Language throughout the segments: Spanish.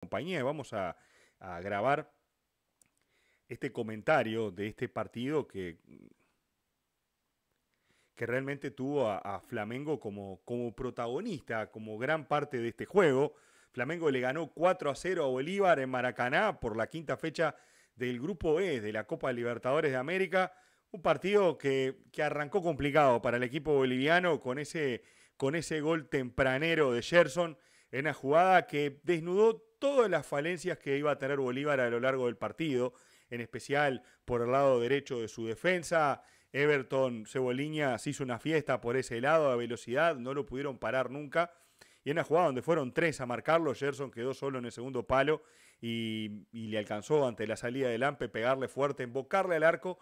compañía vamos a, grabar este comentario de este partido que, que realmente tuvo a, Flamengo como, como protagonista, como gran parte de este juego. Flamengo le ganó 4 a 0 a Bolívar en Maracaná por la quinta fecha del Grupo E de la Copa Libertadores de América. Un partido que, que arrancó complicado para el equipo boliviano con ese, con ese gol tempranero de Gerson en la jugada que desnudó todas las falencias que iba a tener Bolívar a lo largo del partido, en especial por el lado derecho de su defensa. Everton se hizo una fiesta por ese lado a velocidad, no lo pudieron parar nunca. Y en la jugada donde fueron tres a marcarlo, Gerson quedó solo en el segundo palo y, y le alcanzó ante la salida del Ampe pegarle fuerte, embocarle al arco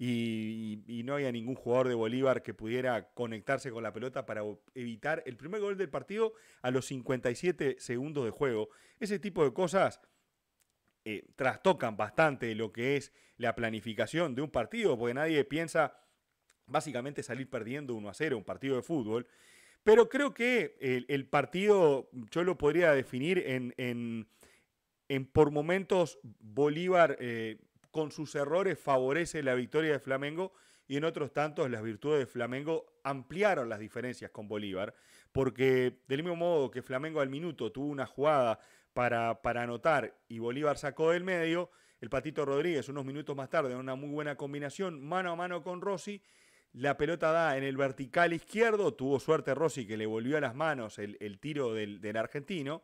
y, no había ningún jugador de Bolívar que pudiera conectarse con la pelota para evitar el primer gol del partido a los 57 segundos de juego. Ese tipo de cosas eh, trastocan bastante lo que es la planificación de un partido, porque nadie piensa básicamente salir perdiendo 1 a 0 un partido de fútbol. Pero creo que el, partido yo lo podría definir en, por momentos Bolívar... Eh, con sus errores favorece la victoria de Flamengo y en otros tantos las virtudes de Flamengo ampliaron las diferencias con Bolívar, porque del mismo modo que Flamengo al minuto tuvo una jugada para, para anotar y Bolívar sacó del medio, el Patito Rodríguez unos minutos más tarde en una muy buena combinación mano a mano con Rossi, la pelota da en el vertical izquierdo, tuvo suerte Rossi que le volvió a las manos el, tiro del, del argentino,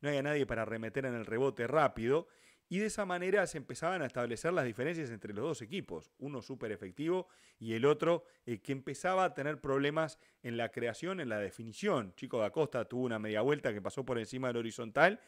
no había nadie para remeter en el rebote rápido y de esa manera se empezaban a establecer las diferencias entre los dos equipos, uno súper efectivo y el otro eh, que empezaba a tener problemas en la creación, en la definición. Chico da Costa tuvo una media vuelta que pasó por encima del horizontal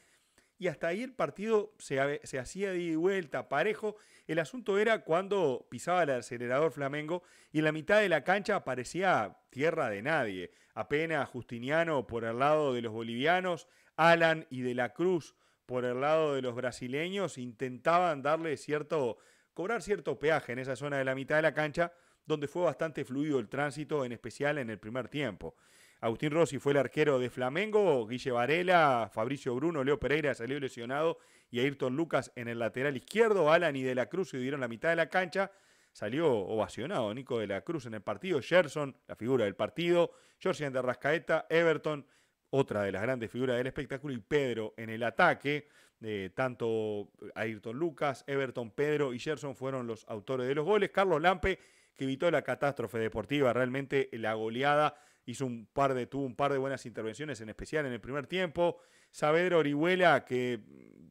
y hasta ahí el partido se, se hacía de vuelta, parejo. El asunto era cuando pisaba el acelerador Flamengo y en la mitad de la cancha parecía tierra de nadie. Apenas Justiniano por el lado de los bolivianos, Alan y de la Cruz por el lado de los brasileños intentaban darle cierto, cobrar cierto peaje en esa zona de la mitad de la cancha, donde fue bastante fluido el tránsito, en especial en el primer tiempo. Agustín Rossi fue el arquero de Flamengo, Guille Varela, Fabricio Bruno, Leo Pereira salió lesionado y Ayrton Lucas en el lateral izquierdo, Alan y De la Cruz se dieron la mitad de la cancha. Salió ovacionado Nico de la Cruz en el partido, Gerson, la figura del partido, Jorge de Everton, otra de las grandes figuras del espectáculo, y Pedro en el ataque. Eh, tanto Ayrton Lucas, Everton Pedro y Gerson fueron los autores de los goles. Carlos Lampe, que evitó la catástrofe deportiva, realmente la goleada. Hizo un par de, tuvo un par de buenas intervenciones, en especial en el primer tiempo. Saavedra Orihuela, que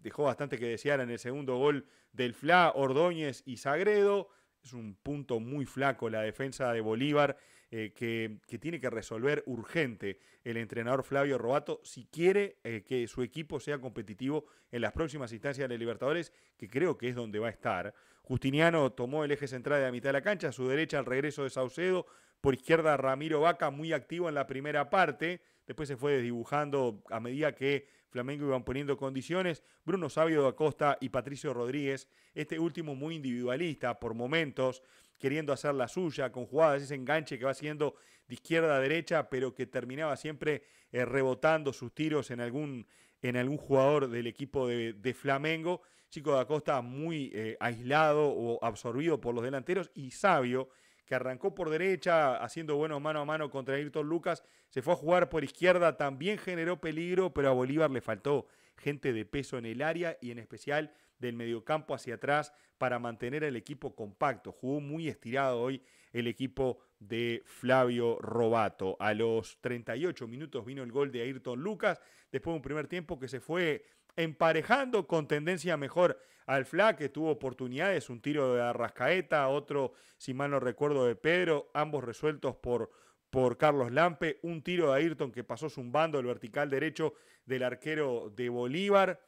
dejó bastante que desear en el segundo gol del FLA, Ordóñez y Sagredo. Es un punto muy flaco la defensa de Bolívar eh, que, tiene que resolver urgente el entrenador Flavio Robato si quiere eh, que su equipo sea competitivo en las próximas instancias de Libertadores, que creo que es donde va a estar. Justiniano tomó el eje central de la mitad de la cancha, a su derecha el regreso de Saucedo, por izquierda Ramiro Vaca muy activo en la primera parte, después se fue desdibujando a medida que Flamengo iban poniendo condiciones. Bruno Sabio da Acosta y Patricio Rodríguez, este último muy individualista por momentos, queriendo hacer la suya, con jugadas, ese enganche que va siendo de izquierda a derecha, pero que terminaba siempre eh, rebotando sus tiros en algún, en algún jugador del equipo de, Flamengo. Chico da Acosta muy eh, aislado o absorbido por los delanteros y Sabio que arrancó por derecha haciendo buenos mano a mano contra Ayrton Lucas, se fue a jugar por izquierda, también generó peligro, pero a Bolívar le faltó gente de peso en el área y en especial del mediocampo hacia atrás para mantener el equipo compacto. Jugó muy estirado hoy el equipo de Flavio Robato. A los 38 minutos vino el gol de Ayrton Lucas, después de un primer tiempo que se fue emparejando con tendencia mejor al FLA, que tuvo oportunidades, un tiro de Arrascaeta, otro, si mal no recuerdo, de Pedro, ambos resueltos por, por Carlos Lampe, un tiro de Ayrton que pasó zumbando el vertical derecho del arquero de Bolívar.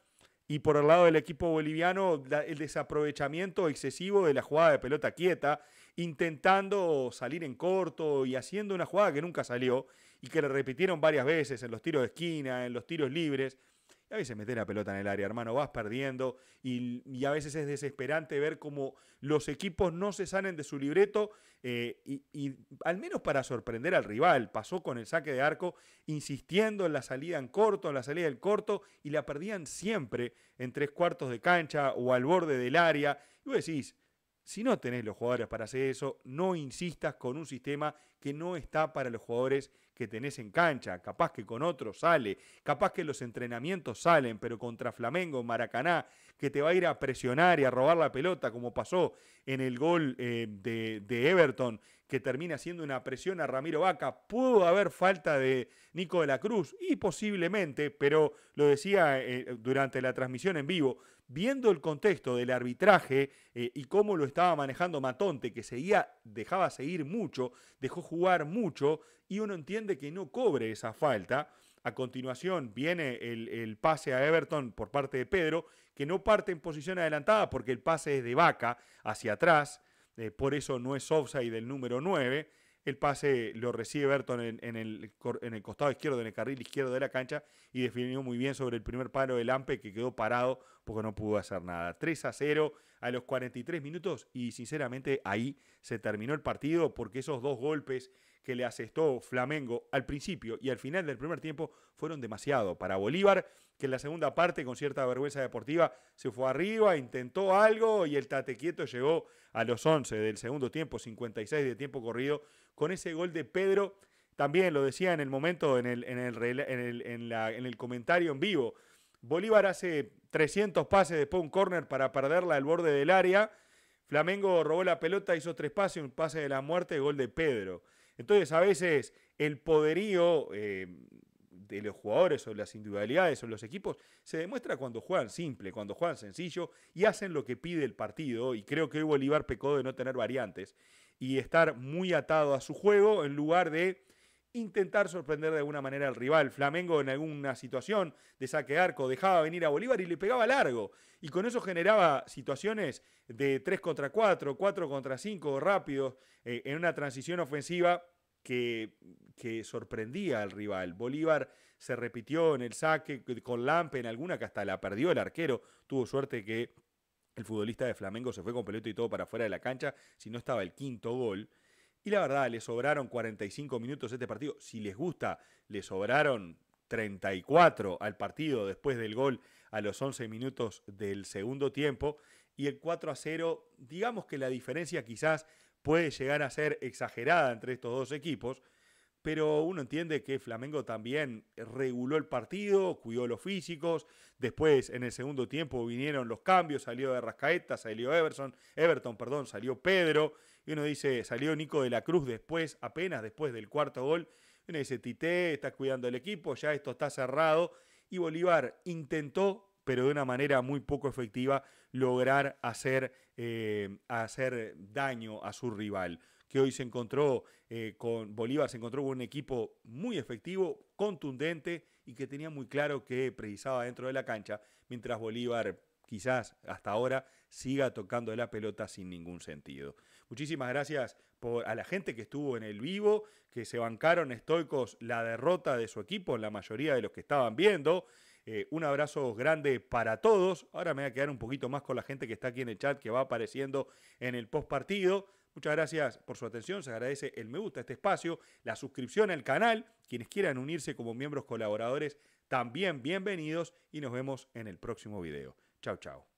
Y por el lado del equipo boliviano, el desaprovechamiento excesivo de la jugada de pelota quieta, intentando salir en corto y haciendo una jugada que nunca salió y que le repitieron varias veces en los tiros de esquina, en los tiros libres. Y a veces meter la pelota en el área, hermano, vas perdiendo y, a veces es desesperante ver cómo los equipos no se salen de su libreto eh, y, y, al menos para sorprender al rival. Pasó con el saque de arco insistiendo en la salida en corto, en la salida del corto y la perdían siempre en tres cuartos de cancha o al borde del área. Y vos decís, si no tenés los jugadores para hacer eso, no insistas con un sistema que no está para los jugadores que tenés en cancha, capaz que con otros sale, capaz que los entrenamientos salen, pero contra Flamengo, Maracaná, que te va a ir a presionar y a robar la pelota, como pasó en el gol eh, de Everton que termina siendo una presión a Ramiro Vaca. ¿Pudo haber falta de Nico de la Cruz? Y posiblemente, pero lo decía eh, durante la transmisión en vivo, viendo el contexto del arbitraje eh, y cómo lo estaba manejando Matonte, que seguía, dejaba seguir mucho, dejó jugar mucho, y uno entiende que no cobre esa falta. A continuación viene el, el, pase a Everton por parte de Pedro, que no parte en posición adelantada porque el pase es de vaca hacia atrás. Eh, por eso no es offside del número 9. El pase lo recibe Berton en, el, en, el, costado izquierdo, en el carril izquierdo de la cancha y definió muy bien sobre el primer palo del Ampe que quedó parado porque no pudo hacer nada. 3 a 0 a los 43 minutos y sinceramente ahí se terminó el partido porque esos dos golpes que le asestó Flamengo al principio y al final del primer tiempo fueron demasiado para Bolívar que en la segunda parte, con cierta vergüenza deportiva, se fue arriba, intentó algo y el Tatequieto llegó a los 11 del segundo tiempo, 56 de tiempo corrido, con ese gol de Pedro. También lo decía en el momento, en el, en el, en el comentario en vivo, Bolívar hace 300 pases después un córner para perderla al borde del área. Flamengo robó la pelota, hizo tres pases, un pase de la muerte, gol de Pedro. Entonces, a veces el poderío eh, de los jugadores o las individualidades o los equipos se demuestra cuando juegan simple, cuando juegan sencillo y hacen lo que pide el partido. Y creo que Bolívar pecó de no tener variantes y estar muy atado a su juego en lugar de intentar sorprender de alguna manera al rival. Flamengo en alguna situación de saque arco dejaba venir a Bolívar y le pegaba largo. Y con eso generaba situaciones de 3 contra 4, 4 contra 5 rápidos eh, en una transición ofensiva que, sorprendía al rival. Bolívar se repitió en el saque con Lampe en alguna que hasta la perdió el arquero. Tuvo suerte que el futbolista de Flamengo se fue con pelota y todo para fuera de la cancha, si no estaba el quinto gol. Y la verdad, le sobraron 45 minutos este partido. Si les gusta, le sobraron 34 al partido después del gol a los 11 minutos del segundo tiempo. Y el 4 a 0, digamos que la diferencia quizás puede llegar a ser exagerada entre estos dos equipos, pero uno entiende que Flamengo también reguló el partido, cuidó los físicos, después en el segundo tiempo vinieron los cambios, salió de Rascaeta, salió Everton, perdón, salió Pedro, y uno dice, salió Nico de la Cruz después, apenas después del cuarto gol, uno dice, Tite está cuidando el equipo, ya esto está cerrado, y Bolívar intentó, pero de una manera muy poco efectiva lograr hacer, eh, hacer daño a su rival que hoy se encontró eh, con Bolívar, se encontró con un equipo muy efectivo, contundente y que tenía muy claro que precisaba dentro de la cancha, mientras Bolívar quizás hasta ahora siga tocando la pelota sin ningún sentido. Muchísimas gracias a la gente que estuvo en el vivo, que se bancaron estoicos la derrota de su equipo, la mayoría de los que estaban viendo, eh, un abrazo grande para todos. Ahora me voy a quedar un poquito más con la gente que está aquí en el chat, que va apareciendo en el post partido. Muchas gracias por su atención, se agradece el me gusta a este espacio, la suscripción al canal, quienes quieran unirse como miembros colaboradores, también bienvenidos y nos vemos en el próximo video. Chao, chao.